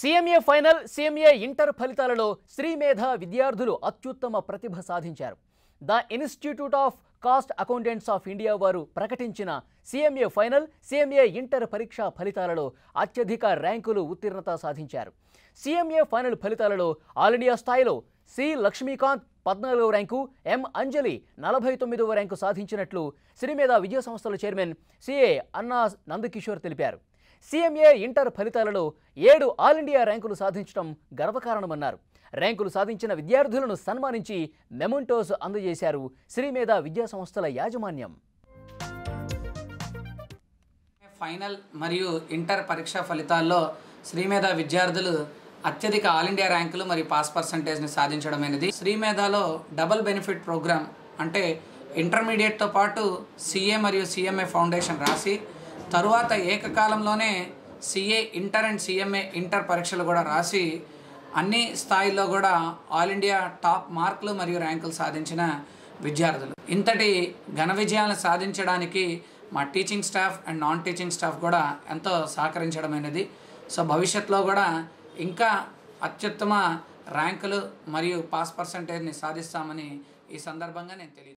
సీఎంఏ final సీఎంఏ inter ఫలితాలలో శ్రీమేధ విద్యార్థులు అత్యుత్తమ ప్రతిభ సాధించారు the institute of cost accountants of India వారు ప్రకటించిన సీఎంఏ ఫైనల్ సీఎంఏ ఇంటర్ పరీక్షా ఫలితాలలో అత్యధిక ర్యాంకులు ఉత్తీర్ణత సాధించారు సీఎంఏ ఫైనల్ ఫలితాలలో ఆల్ ఇండియా స్థాయిలో సి లక్ష్మీకాంత్ పద్నాలుగవ ర్యాంకు ఎం అంజలి నలభై తొమ్మిదవ ర్యాంకు సాధించినట్లు శ్రీమేధ విద్యా సంస్థల చైర్మన్ సిఏ అన్నా నందకిషోర్ తెలిపారు సీఎంఏ ఇంటర్ ఫలితాలలో ఏడు ఆల్ ఇండియా ర్యాంకులు సాధించడం గర్వకారణమన్నారు ర్యాంకులు సాధించిన విద్యార్థులను సన్మానించి మెమంటోస్ అందజేశారు శ్రీమేధ విద్యా సంస్థల యాజమాన్యం ఫైనల్ మరియు ఇంటర్ పరీక్షా ఫలితాల్లో శ్రీమేధ విద్యార్థులు అత్యధిక ఆల్ ఇండియా ర్యాంకులు మరియు పాస్ పర్సంటేజ్ని సాధించడం అనేది శ్రీమేధలో డబల్ బెనిఫిట్ ప్రోగ్రామ్ అంటే ఇంటర్మీడియట్తో పాటు సిఏ మరియు సిఎంఏ ఫౌండేషన్ రాసి తరువాత ఏకకాలంలోనే CA inter and CMA inter పరీక్షలు కూడా రాసి అన్ని స్థాయిల్లో కూడా ఆల్ ఇండియా టాప్ మార్కులు మరియు ర్యాంకులు సాధించిన విద్యార్థులు ఇంతటి ఘన విజయాలను సాధించడానికి మా teaching staff and non teaching staff కూడా ఎంతో సహకరించడం అనేది సో భవిష్యత్తులో కూడా ఇంకా అత్యుత్తమ ర్యాంకులు మరియు పాస్ పర్సంటేజ్ని సాధిస్తామని ఈ సందర్భంగా నేను తెలియదు